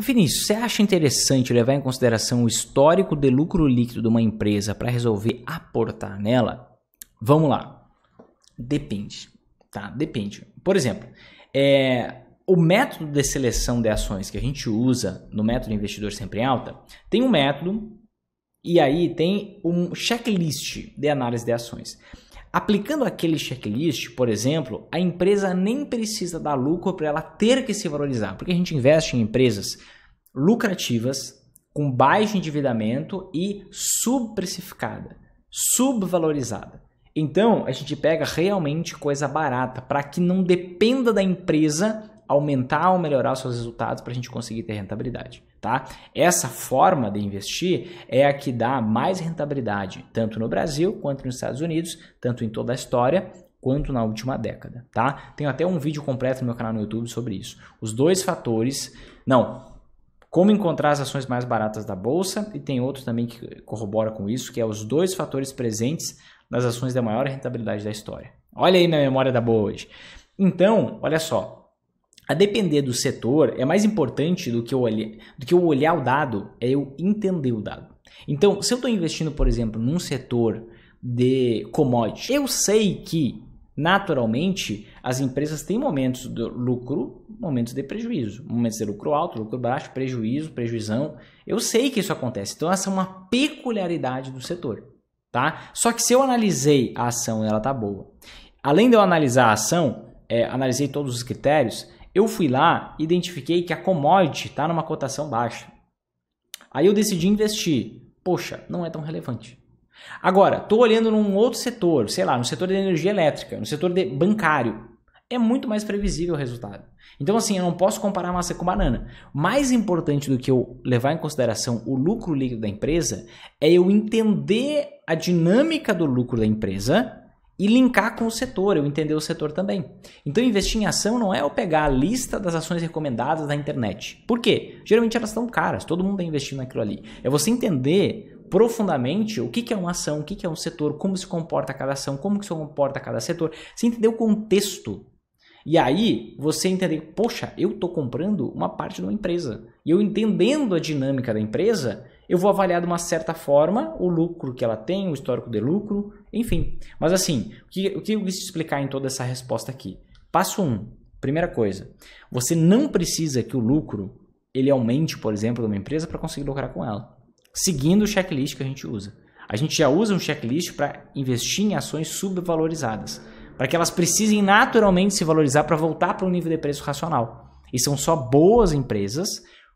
Vinícius, você acha interessante levar em consideração o histórico de lucro líquido de uma empresa para resolver aportar nela? Vamos lá. Depende. Tá, depende. Por exemplo, é, o método de seleção de ações que a gente usa no método investidor sempre em alta tem um método e aí tem um checklist de análise de ações. Aplicando aquele checklist, por exemplo, a empresa nem precisa dar lucro para ela ter que se valorizar, porque a gente investe em empresas lucrativas, com baixo endividamento e subprecificada, subvalorizada. Então, a gente pega realmente coisa barata para que não dependa da empresa aumentar ou melhorar os seus resultados para a gente conseguir ter rentabilidade, tá? Essa forma de investir é a que dá mais rentabilidade, tanto no Brasil quanto nos Estados Unidos, tanto em toda a história quanto na última década, tá? Tenho até um vídeo completo no meu canal no YouTube sobre isso. Os dois fatores, não, como encontrar as ações mais baratas da bolsa e tem outro também que corrobora com isso, que é os dois fatores presentes nas ações da maior rentabilidade da história. Olha aí minha memória da boa hoje. Então, olha só, a depender do setor, é mais importante do que, eu olhar, do que eu olhar o dado, é eu entender o dado. Então, se eu estou investindo, por exemplo, num setor de commodity, eu sei que, naturalmente, as empresas têm momentos de lucro, momentos de prejuízo. Momentos de lucro alto, lucro baixo, prejuízo, prejuizão. Eu sei que isso acontece. Então, essa é uma peculiaridade do setor. Tá? Só que se eu analisei a ação ela está boa. Além de eu analisar a ação, é, analisei todos os critérios, eu fui lá, identifiquei que a commodity está numa cotação baixa. Aí eu decidi investir. Poxa, não é tão relevante. Agora, estou olhando num outro setor, sei lá, no setor de energia elétrica, no setor de bancário. É muito mais previsível o resultado. Então, assim, eu não posso comparar massa com banana. Mais importante do que eu levar em consideração o lucro líquido da empresa é eu entender a dinâmica do lucro da empresa e linkar com o setor, eu entender o setor também. Então, investir em ação não é eu pegar a lista das ações recomendadas da internet. Por quê? Geralmente elas estão caras, todo mundo está investindo naquilo ali. É você entender profundamente o que, é uma ação, o que, que é um setor, como se comporta cada ação, como que se comporta cada setor. Você entender o contexto. E aí, você entender, poxa, eu estou comprando uma parte de uma empresa. E eu entendendo a dinâmica da empresa, eu vou avaliar de uma certa forma o lucro que ela tem, o histórico de lucro, enfim. Mas assim, o que, o que eu quis explicar em toda essa resposta aqui? Passo 1. Um, primeira coisa, você não precisa que o lucro ele aumente, por exemplo, de uma empresa para conseguir lucrar com ela, seguindo o checklist que a gente usa. A gente já usa um checklist para investir em ações subvalorizadas, para que elas precisem naturalmente se valorizar para voltar para um nível de preço racional. E são só boas empresas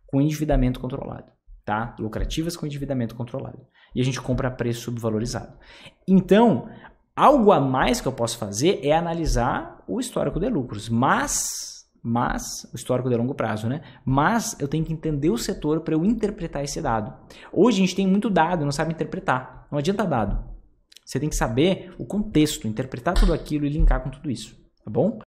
com endividamento controlado tá? Lucrativas com endividamento controlado. E a gente compra a preço subvalorizado. Então, algo a mais que eu posso fazer é analisar o histórico de lucros, mas mas o histórico de longo prazo, né? Mas eu tenho que entender o setor para eu interpretar esse dado. Hoje a gente tem muito dado, não sabe interpretar. Não adianta dado. Você tem que saber o contexto, interpretar tudo aquilo e linkar com tudo isso, tá bom?